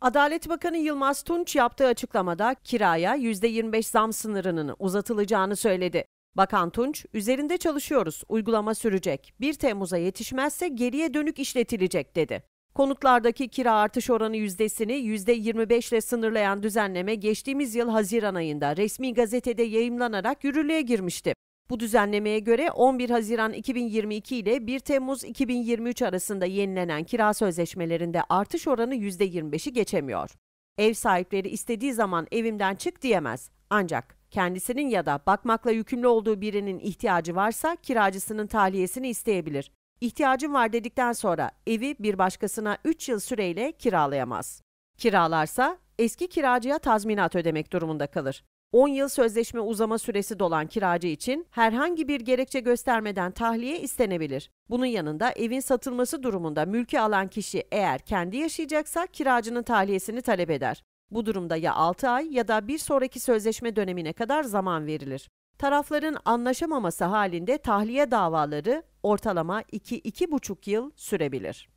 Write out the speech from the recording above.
Adalet Bakanı Yılmaz Tunç yaptığı açıklamada kiraya %25 zam sınırının uzatılacağını söyledi. Bakan Tunç, üzerinde çalışıyoruz, uygulama sürecek. 1 Temmuz'a yetişmezse geriye dönük işletilecek dedi. Konutlardaki kira artış oranı yüzdesini %25 ile sınırlayan düzenleme geçtiğimiz yıl Haziran ayında resmi gazetede yayımlanarak yürürlüğe girmişti. Bu düzenlemeye göre 11 Haziran 2022 ile 1 Temmuz 2023 arasında yenilenen kira sözleşmelerinde artış oranı %25'i geçemiyor. Ev sahipleri istediği zaman evimden çık diyemez. Ancak kendisinin ya da bakmakla yükümlü olduğu birinin ihtiyacı varsa kiracısının tahliyesini isteyebilir. İhtiyacım var dedikten sonra evi bir başkasına 3 yıl süreyle kiralayamaz. Kiralarsa eski kiracıya tazminat ödemek durumunda kalır. 10 yıl sözleşme uzama süresi dolan kiracı için herhangi bir gerekçe göstermeden tahliye istenebilir. Bunun yanında evin satılması durumunda mülkü alan kişi eğer kendi yaşayacaksa kiracının tahliyesini talep eder. Bu durumda ya 6 ay ya da bir sonraki sözleşme dönemine kadar zaman verilir. Tarafların anlaşamaması halinde tahliye davaları ortalama 2-2,5 yıl sürebilir.